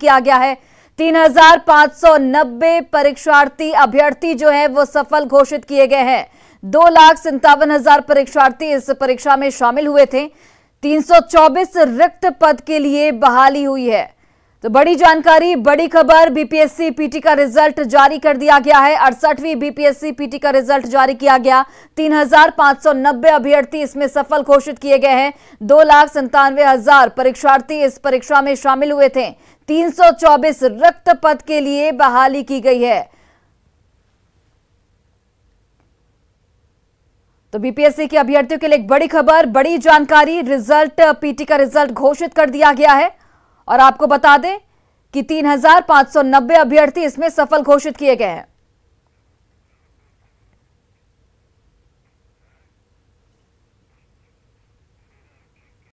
किया गया है 3,590 परीक्षार्थी अभ्यर्थी जो है वो सफल घोषित किए गए हैं दो लाख संतावन हजार परीक्षार्थी इस परीक्षा में शामिल हुए थे 324 रिक्त पद के लिए बहाली हुई है तो बड़ी जानकारी बड़ी खबर बीपीएससी पीटी का रिजल्ट जारी कर दिया गया है अड़सठवीं बीपीएससी पीटी का रिजल्ट जारी किया गया 3,590 अभ्यर्थी इसमें सफल घोषित किए गए हैं दो लाख संतानवे हजार परीक्षार्थी इस परीक्षा में शामिल हुए थे 324 रक्त पद के लिए बहाली की गई है तो बीपीएससी के अभ्यर्थियों के लिए एक बड़ी खबर बड़ी जानकारी रिजल्ट पीटी का रिजल्ट घोषित कर दिया गया है और आपको बता दें कि 3,590 अभ्यर्थी इसमें सफल घोषित किए गए हैं